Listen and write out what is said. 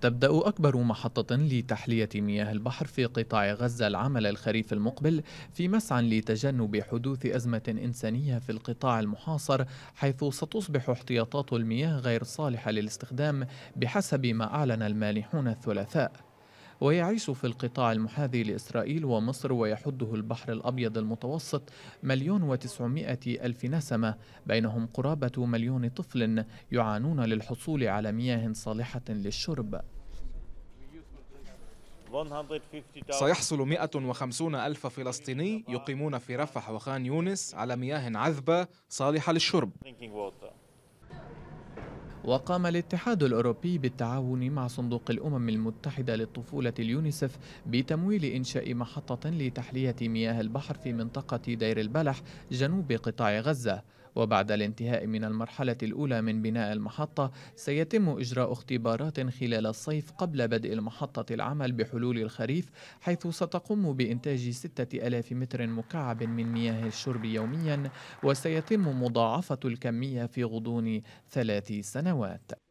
تبدأ أكبر محطة لتحلية مياه البحر في قطاع غزة العمل الخريف المقبل في مسعى لتجنب حدوث أزمة إنسانية في القطاع المحاصر حيث ستصبح احتياطات المياه غير صالحة للاستخدام بحسب ما أعلن المالحون الثلاثاء ويعيش في القطاع المحاذي لإسرائيل ومصر ويحده البحر الأبيض المتوسط مليون وتسعمائة ألف نسمة بينهم قرابة مليون طفل يعانون للحصول على مياه صالحة للشرب سيحصل 150 ألف فلسطيني يقيمون في رفح وخان يونس على مياه عذبة صالحة للشرب وقام الاتحاد الأوروبي بالتعاون مع صندوق الأمم المتحدة للطفولة اليونيسف بتمويل إنشاء محطة لتحلية مياه البحر في منطقة دير البلح جنوب قطاع غزة وبعد الانتهاء من المرحلة الأولى من بناء المحطة سيتم إجراء اختبارات خلال الصيف قبل بدء المحطة العمل بحلول الخريف حيث ستقوم بإنتاج 6000 متر مكعب من مياه الشرب يوميا وسيتم مضاعفة الكمية في غضون ثلاث سنوات